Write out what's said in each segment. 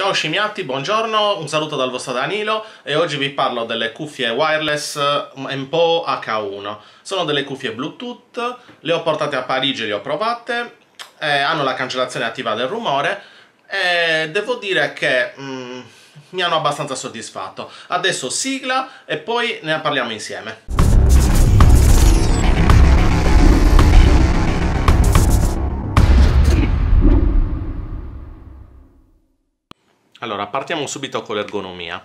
Ciao scimmiatti, buongiorno, un saluto dal vostro Danilo e oggi vi parlo delle cuffie wireless MPO H1 sono delle cuffie Bluetooth, le ho portate a Parigi, e le ho provate eh, hanno la cancellazione attiva del rumore e devo dire che mm, mi hanno abbastanza soddisfatto adesso sigla e poi ne parliamo insieme Allora, partiamo subito con l'ergonomia.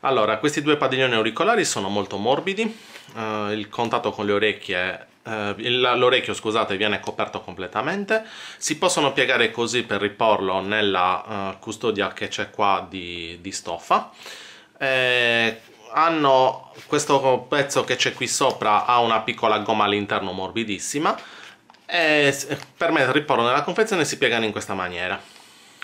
Allora, questi due padiglioni auricolari sono molto morbidi, eh, il contatto con le orecchie eh, l'orecchio scusate viene coperto completamente si possono piegare così per riporlo nella uh, custodia che c'è qua di, di stoffa e eh, hanno questo pezzo che c'è qui sopra ha una piccola gomma all'interno morbidissima e per me riporlo nella confezione si piegano in questa maniera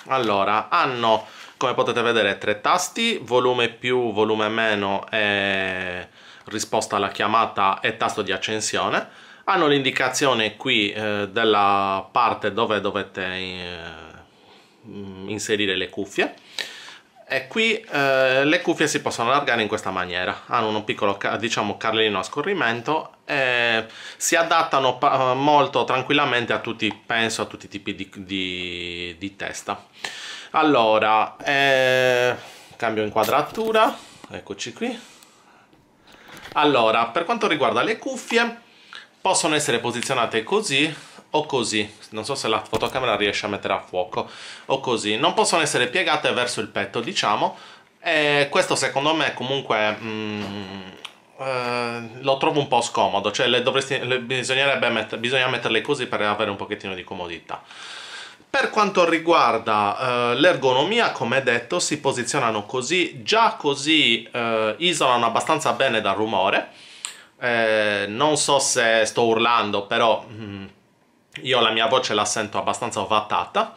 allora hanno come potete vedere tre tasti, volume più, volume meno e risposta alla chiamata e tasto di accensione. Hanno l'indicazione qui eh, della parte dove dovete eh, inserire le cuffie. E qui eh, le cuffie si possono allargare in questa maniera, hanno un piccolo diciamo, carlino a scorrimento e si adattano molto tranquillamente a tutti, penso, a tutti i tipi di, di, di testa allora eh, cambio inquadratura eccoci qui allora per quanto riguarda le cuffie possono essere posizionate così o così non so se la fotocamera riesce a mettere a fuoco o così non possono essere piegate verso il petto diciamo e questo secondo me comunque mh, mm, eh, Uh, lo trovo un po' scomodo, cioè le dovresti, le bisognerebbe metter, bisogna metterle così per avere un pochettino di comodità. Per quanto riguarda eh, l'ergonomia, come detto, si posizionano così, già così eh, isolano abbastanza bene dal rumore. Eh, non so se sto urlando, però mh, mm, io la mia voce la sento abbastanza ovattata.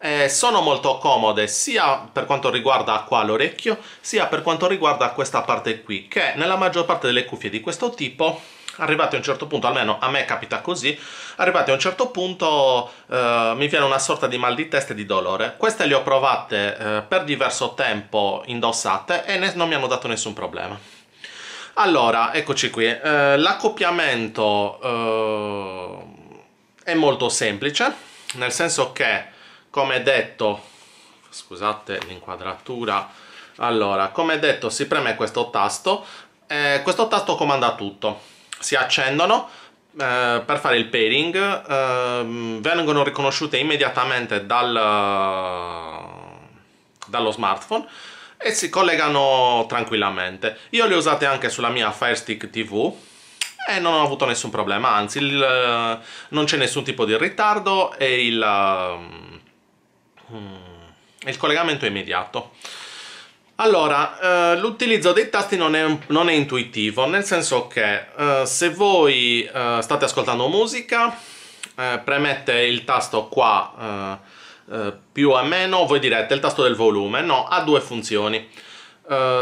Eh, sono molto comode sia per quanto riguarda qua l'orecchio sia per quanto riguarda questa parte qui che nella maggior parte delle cuffie di questo tipo arrivati a un certo punto, almeno a me capita così, arrivati a un certo punto eh, mi viene una sorta di mal di testa e di dolore. Queste le ho provate eh, per diverso tempo indossate e ne, non mi hanno dato nessun problema. Allora, eccoci qui. Eh, L'accoppiamento eh, è molto semplice, nel senso che, come detto, scusate l'inquadratura... Allora, come detto si preme questo tasto eh, questo tasto comanda tutto si accendono eh, per fare il pairing eh, vengono riconosciute immediatamente dal, dallo smartphone e si collegano tranquillamente io le ho usate anche sulla mia Fire Stick TV e non ho avuto nessun problema anzi il, eh, non c'è nessun tipo di ritardo e il, ehm, il collegamento è immediato allora, eh, l'utilizzo dei tasti non è, non è, intuitivo, nel senso che eh, se voi eh, state ascoltando musica, eh, premete il tasto qua eh, eh, più o meno, voi direte il tasto del volume, no, ha due funzioni.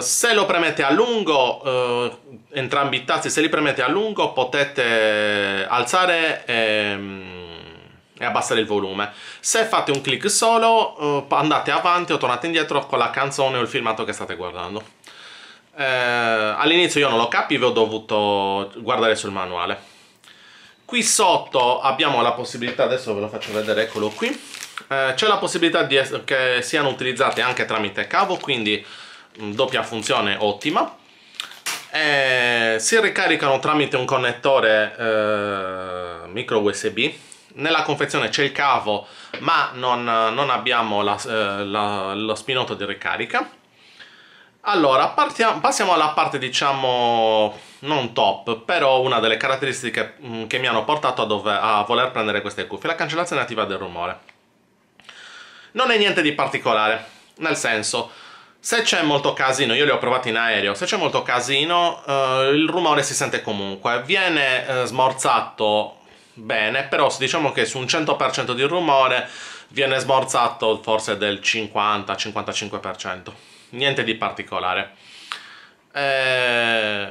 se lo premete a lungo, entrambi i tasti, se li premete a lungo potete alzare e mm, e abbassare il volume. Se fate un clic solo, eh, andate avanti o tornate indietro con la canzone o il filmato che state guardando. Eh, All'inizio io non lo capivo, ho dovuto guardare sul manuale. Qui sotto abbiamo la possibilità, adesso ve lo faccio vedere, eccolo qui. Eh, C'è la possibilità di, che siano utilizzate anche tramite cavo, quindi mh, mm, doppia funzione ottima. Eh, si ricaricano tramite un connettore eh, micro USB nella confezione c'è il cavo ma non, non abbiamo la, eh, la, lo spinotto di ricarica allora partiamo, passiamo alla parte diciamo non top però una delle caratteristiche mh, mm, che mi hanno portato a, dove, a voler prendere queste cuffie la cancellazione attiva del rumore non è niente di particolare nel senso se c'è molto casino, io li ho provati in aereo, se c'è molto casino eh, il rumore si sente comunque, viene eh, smorzato bene, però diciamo che su un 100% di rumore viene smorzato forse del 50-55%, niente di particolare. Eh,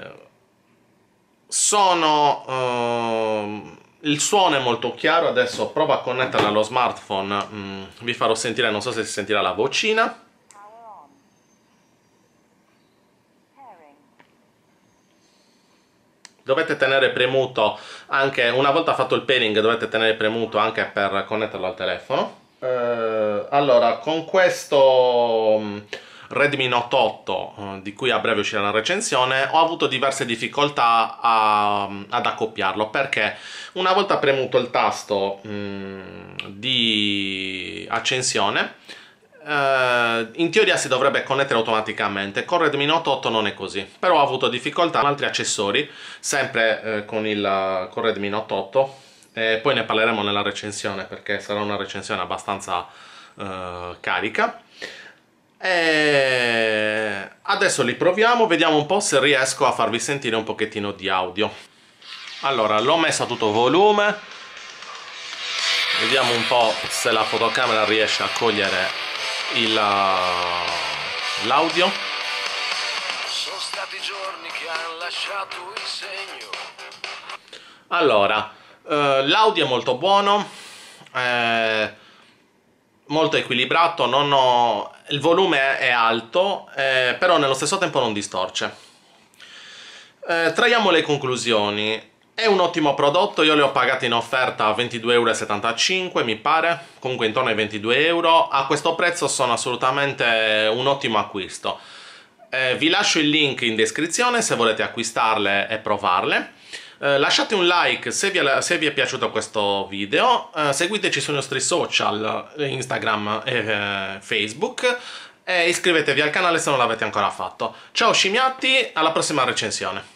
sono... Eh, il suono è molto chiaro, adesso provo a connetterlo allo smartphone, mm, vi farò sentire, non so se si sentirà la vocina. dovete tenere premuto anche una volta fatto il pairing dovete tenere premuto anche per connetterlo al telefono eh, allora con questo mm, Redmi Note 8 eh, di cui a breve uscirà la recensione ho avuto diverse difficoltà a, mm, ad accoppiarlo perché una volta premuto il tasto mh, mm, di accensione eh, in teoria si dovrebbe connettere automaticamente con Redmi Note 8 non è così però ho avuto difficoltà con altri accessori sempre uh, con, il, con Redmi Note 8 e poi ne parleremo nella recensione perché sarà una recensione abbastanza uh, carica e adesso li proviamo vediamo un po' se riesco a farvi sentire un pochettino di audio allora l'ho messo a tutto volume vediamo un po' se la fotocamera riesce a cogliere eh, l'audio. Sono stati giorni che hanno lasciato il segno. Allora, eh, l'audio è molto buono, eh, molto equilibrato, ho, il volume è alto, eh, però nello stesso tempo non distorce. Eh, traiamo le conclusioni. È un ottimo prodotto, io le ho pagate in offerta a 22,75€ mi pare, comunque intorno ai 22 euro. A questo prezzo sono assolutamente un ottimo acquisto. Eh, vi lascio il link in descrizione se volete acquistarle e provarle. Eh, lasciate un like se vi, è, se vi è piaciuto questo video, eh, seguiteci sui nostri social, eh, Instagram e eh, Facebook e iscrivetevi al canale se non l'avete ancora fatto. Ciao scimmiatti, alla prossima recensione!